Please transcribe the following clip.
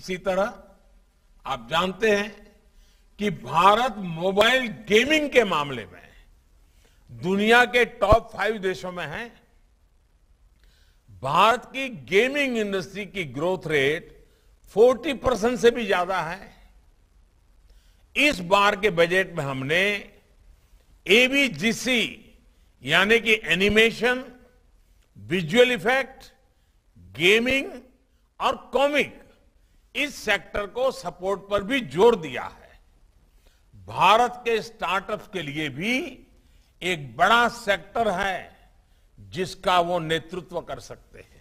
इसी तरह आप जानते हैं कि भारत मोबाइल गेमिंग के मामले में दुनिया के टॉप फाइव देशों में है भारत की गेमिंग इंडस्ट्री की ग्रोथ रेट 40 परसेंट से भी ज्यादा है इस बार के बजट में हमने एवीजीसी यानी कि एनिमेशन विजुअल इफेक्ट गेमिंग और कॉमिक इस सेक्टर को सपोर्ट पर भी जोर दिया है भारत के स्टार्टअप के लिए भी एक बड़ा सेक्टर है जिसका वो नेतृत्व कर सकते हैं